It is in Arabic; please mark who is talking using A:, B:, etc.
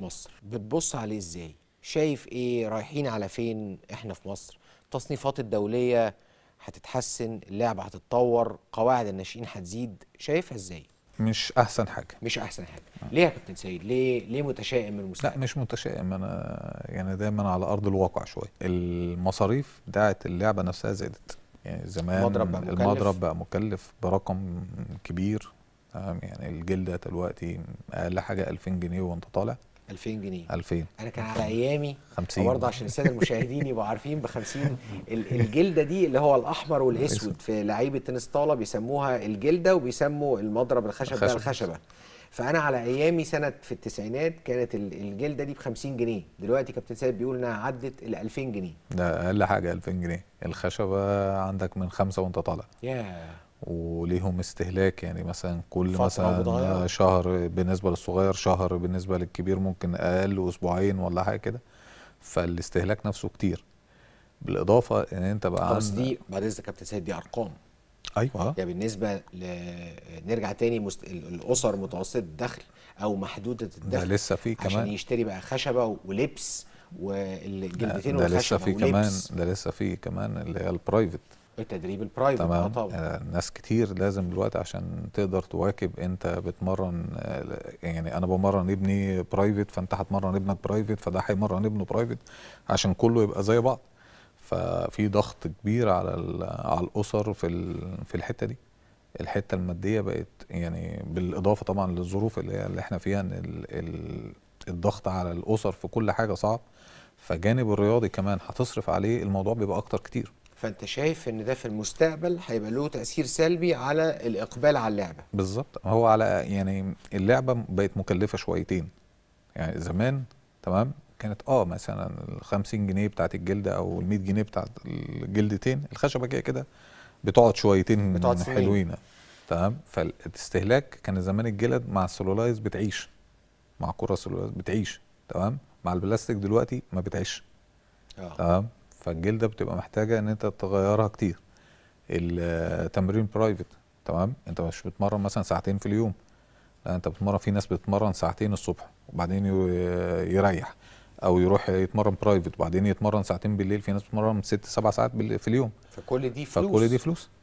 A: مصر بتبص عليه ازاي شايف ايه رايحين على فين احنا في مصر التصنيفات الدوليه هتتحسن اللعبه هتتطور قواعد الناشئين هتزيد شايفها ازاي
B: مش احسن حاجه
A: مش احسن حاجه آه. ليه يا كابتن سيد ليه ليه متشائم
B: من المستقبل لا مش متشائم انا يعني دايما على ارض الواقع شويه المصاريف بتاعت اللعبه نفسها زادت يعني زمان المضرب بقى مكلف, المضرب بقى مكلف برقم كبير يعني الجلده دلوقتي اقل حاجه 2000 جنيه وانت طالع 2000 جنيه 2000
A: انا كان على ايامي 50 برضه عشان الساده المشاهدين يبقوا عارفين ب 50 الجلده دي اللي هو الاحمر والاسود في لعيبه التنس طاوله بيسموها الجلده وبيسموا المضرب الخشب ده الخشبه فانا على ايامي سنه في التسعينات كانت الجلده دي ب 50 جنيه دلوقتي كابتن سيد بيقول انها عدت ال 2000 جنيه
B: ده اقل حاجه 2000 جنيه الخشبه عندك من خمسه وانت طالع
A: ياه yeah.
B: وليهم استهلاك يعني مثلا كل مثلا شهر بالنسبه للصغير شهر بالنسبه للكبير ممكن اقل اسبوعين ولا حاجه كده فالاستهلاك نفسه كتير بالاضافه ان انت بقى بس دي
A: بعد اذنك يا كابتن سيد دي ارقام ايوه يعني بالنسبه ل... نرجع تاني مست... الاسر متوسطه الدخل او محدوده الدخل ده لسه في كمان عشان يشتري بقى خشبه ولبس والجلدتين والخشبه ده لسه في كمان
B: ده لسه في كمان اللي هي البرايفت
A: التدريب البرايفت آه، تمام طبعا آه،
B: ناس كتير لازم دلوقتي عشان تقدر تواكب انت بتمرن آه، يعني انا بمرن ابني برايفت فانت هتمرن ابنك برايفت فده هيمرن ابنه برايفت عشان كله يبقى زي بعض ففي ضغط كبير على على الاسر في في الحته دي الحته الماديه بقت يعني بالاضافه طبعا للظروف اللي هي اللي احنا فيها ان الضغط على الاسر في كل حاجه صعب فجانب الرياضي كمان هتصرف عليه الموضوع بيبقى اكتر
A: كتير فانت شايف ان ده في المستقبل هيبقى له تاثير سلبي على الاقبال على اللعبه
B: بالظبط هو على يعني اللعبه بقت مكلفه شويتين يعني زمان تمام كانت اه مثلا ال 50 جنيه بتاعت الجلده او ال 100 جنيه بتاعت الجلدتين الخشبه كده كده بتقعد شويتين بتقعد حلوين تمام فالاستهلاك كان زمان الجلد مع السلولايز بتعيش مع كره سلولايز بتعيش تمام مع البلاستيك دلوقتي ما بتعيش آه. تمام فالجلده بتبقى محتاجه ان انت تغيرها كتير التمرين آه، برايفت تمام انت مش بتمرن مثلا ساعتين في اليوم لا انت بتمرن في ناس بتمرن ساعتين الصبح وبعدين يريح او يروح يتمرن برايفت وبعدين يتمرن ساعتين بالليل في ناس بتتمرن ست سبع ساعات في اليوم فكل دي فلوس فكل دي فلوس